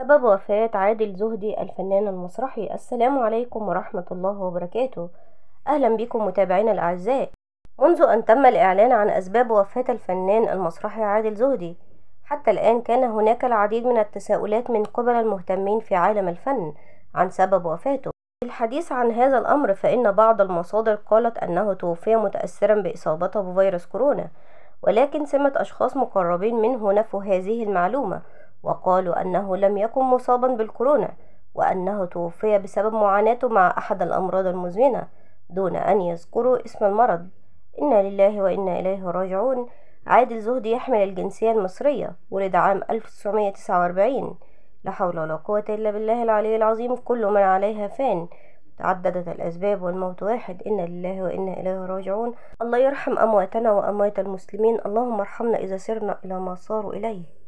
سبب وفاة عادل زهدي الفنان المسرحي السلام عليكم ورحمة الله وبركاته أهلا بكم متابعينا الأعزاء منذ أن تم الإعلان عن أسباب وفاة الفنان المسرحي عادل زهدي حتى الآن كان هناك العديد من التساؤلات من قبل المهتمين في عالم الفن عن سبب وفاته الحديث عن هذا الأمر فإن بعض المصادر قالت أنه توفي متأثرا بإصابته بفيروس كورونا ولكن سمة أشخاص مقربين منه نفوا هذه المعلومة وقالوا أنه لم يكن مصابا بالكورونا وأنه توفي بسبب معاناته مع أحد الأمراض المزمنة دون أن يذكروا اسم المرض إنا لله وإنا إليه راجعون عادل زهدي يحمل الجنسية المصرية ولد عام 1949 لا حول ولا قوة إلا بالله العلي العظيم كل من عليها فان تعددت الأسباب والموت واحد إنا لله وإنا إليه راجعون الله يرحم أمواتنا وأموات المسلمين اللهم ارحمنا إذا سرنا إلى ما صاروا إليه